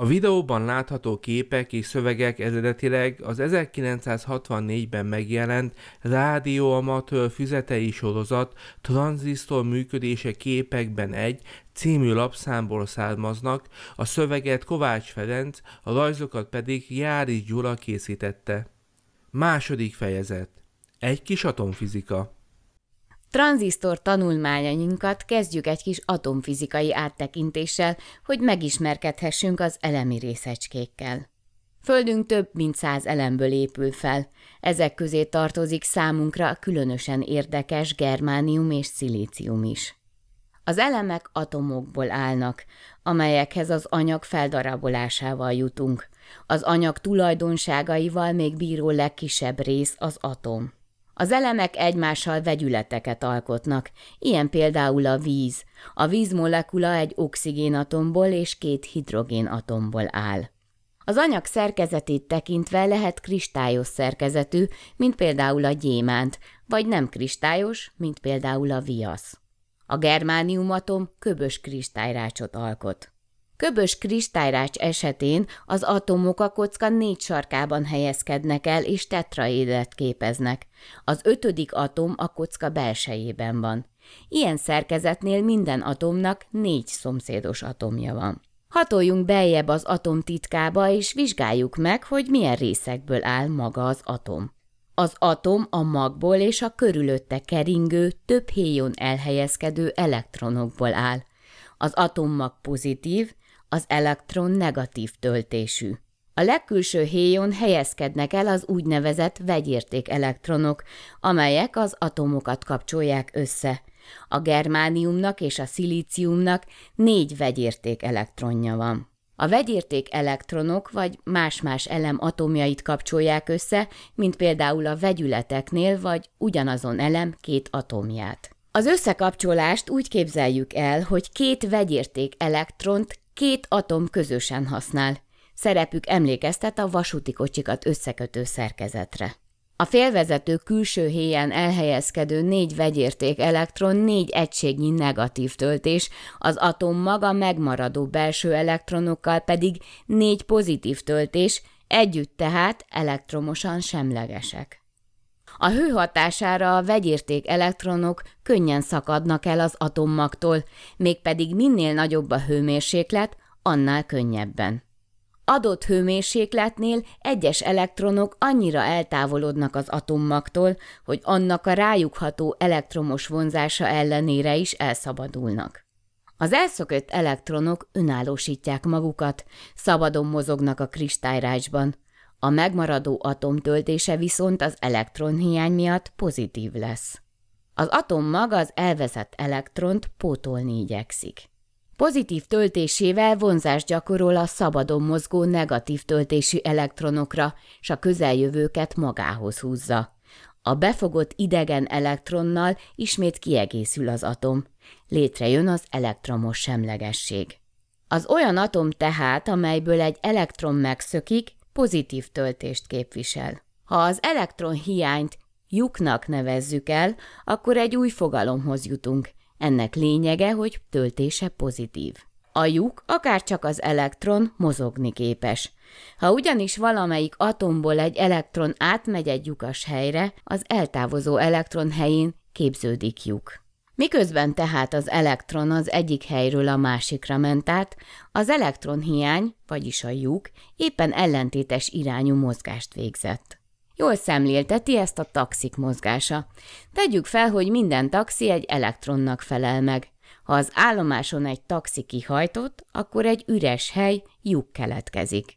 A videóban látható képek és szövegek eredetileg az 1964-ben megjelent rádióamatőr füzetei sorozat Transzisztor működése képekben egy című lapszámból származnak, a szöveget Kovács Ferenc, a rajzokat pedig Járis Gyula készítette. Második fejezet. Egy kis atomfizika. Tranzisztor tanulmányainkat kezdjük egy kis atomfizikai áttekintéssel, hogy megismerkedhessünk az elemi részecskékkel. Földünk több mint száz elemből épül fel, ezek közé tartozik számunkra különösen érdekes germánium és szilícium is. Az elemek atomokból állnak, amelyekhez az anyag feldarabolásával jutunk. Az anyag tulajdonságaival még bíró legkisebb rész az atom. Az elemek egymással vegyületeket alkotnak, ilyen például a víz. A vízmolekula egy oxigénatomból és két hidrogénatomból áll. Az anyag szerkezetét tekintve lehet kristályos szerkezetű, mint például a gyémánt, vagy nem kristályos, mint például a viasz. A germániumatom köbös kristályrácsot alkot. Köbös kristályrács esetén az atomok a kocka négy sarkában helyezkednek el és tetraédet képeznek. Az ötödik atom a kocka belsejében van. Ilyen szerkezetnél minden atomnak négy szomszédos atomja van. Hatoljunk beljebb az atom titkába, és vizsgáljuk meg, hogy milyen részekből áll maga az atom. Az atom a magból és a körülötte keringő, több héjon elhelyezkedő elektronokból áll. Az atommag pozitív, az elektron negatív töltésű. A legkülső héjon helyezkednek el az úgynevezett vegyérték elektronok, amelyek az atomokat kapcsolják össze. A germániumnak és a szilíciumnak négy vegyérték elektronja van. A vegyérték elektronok vagy más-más elem atomjait kapcsolják össze, mint például a vegyületeknél vagy ugyanazon elem két atomját. Az összekapcsolást úgy képzeljük el, hogy két vegyérték elektront Két atom közösen használ. Szerepük emlékeztet a vasúti kocsikat összekötő szerkezetre. A félvezető külső héjen elhelyezkedő négy vegyérték elektron négy egységnyi negatív töltés, az atom maga megmaradó belső elektronokkal pedig négy pozitív töltés, együtt tehát elektromosan semlegesek. A hő hatására a vegyérték elektronok könnyen szakadnak el az atommagtól, mégpedig minél nagyobb a hőmérséklet, annál könnyebben. Adott hőmérsékletnél egyes elektronok annyira eltávolodnak az atommagtól, hogy annak a rájuk ható elektromos vonzása ellenére is elszabadulnak. Az elszökött elektronok önállósítják magukat, szabadon mozognak a kristályrácsban, a megmaradó atom töltése viszont az elektron hiány miatt pozitív lesz. Az atom maga az elveszett elektront pótolni igyekszik. Pozitív töltésével vonzást gyakorol a szabadon mozgó negatív töltésű elektronokra, s a közeljövőket magához húzza. A befogott idegen elektronnal ismét kiegészül az atom. Létrejön az elektromos semlegesség. Az olyan atom tehát, amelyből egy elektron megszökik, pozitív töltést képvisel. Ha az elektron hiányt lyuknak nevezzük el, akkor egy új fogalomhoz jutunk. Ennek lényege, hogy töltése pozitív. A lyuk, akár csak az elektron mozogni képes. Ha ugyanis valamelyik atomból egy elektron átmegy egy lyukas helyre, az eltávozó elektron helyén képződik lyuk. Miközben tehát az elektron az egyik helyről a másikra ment át, az hiány, vagyis a lyuk, éppen ellentétes irányú mozgást végzett. Jól szemlélteti ezt a taxik mozgása. Tegyük fel, hogy minden taxi egy elektronnak felel meg. Ha az állomáson egy taxi kihajtott, akkor egy üres hely lyuk keletkezik.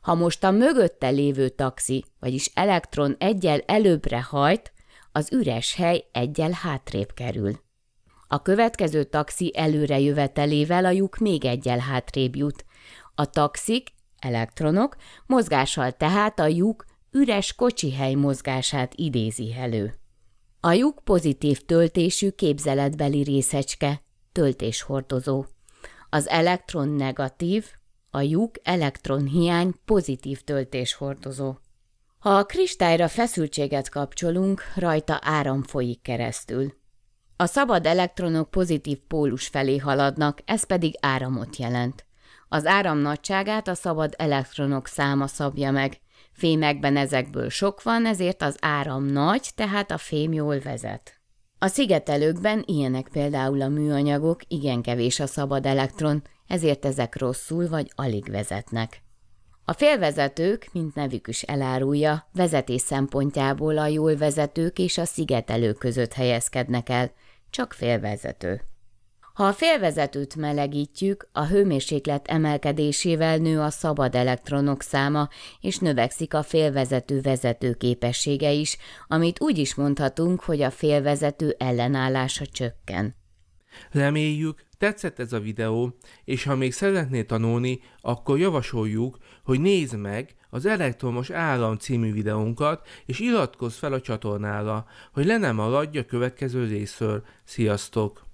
Ha most a mögötte lévő taxi, vagyis elektron egyel előbbre hajt, az üres hely egyel hátrébb kerül. A következő taxi előre jövetelével a lyuk még egyel hátrébb jut. A taxik, elektronok, mozgással tehát a lyuk üres kocsihely mozgását idézi elő. A lyuk pozitív töltésű képzeletbeli részecske, töltéshordozó. Az elektron negatív, a lyuk elektron pozitív töltéshordozó. Ha a kristályra feszültséget kapcsolunk, rajta áram folyik keresztül. A szabad elektronok pozitív pólus felé haladnak, ez pedig áramot jelent. Az áram nagyságát a szabad elektronok száma szabja meg. Fémekben ezekből sok van, ezért az áram nagy, tehát a fém jól vezet. A szigetelőkben ilyenek például a műanyagok, igen kevés a szabad elektron, ezért ezek rosszul vagy alig vezetnek. A félvezetők, mint nevük is elárulja, vezetés szempontjából a jól vezetők és a szigetelők között helyezkednek el, csak félvezető. Ha a félvezetőt melegítjük, a hőmérséklet emelkedésével nő a szabad elektronok száma, és növekszik a félvezető vezető képessége is, amit úgy is mondhatunk, hogy a félvezető ellenállása csökken. Reméljük, tetszett ez a videó, és ha még szeretnél tanulni, akkor javasoljuk, hogy nézd meg az Elektromos Állam című videónkat, és iratkozz fel a csatornára, hogy le ne maradj a következő részről. Sziasztok!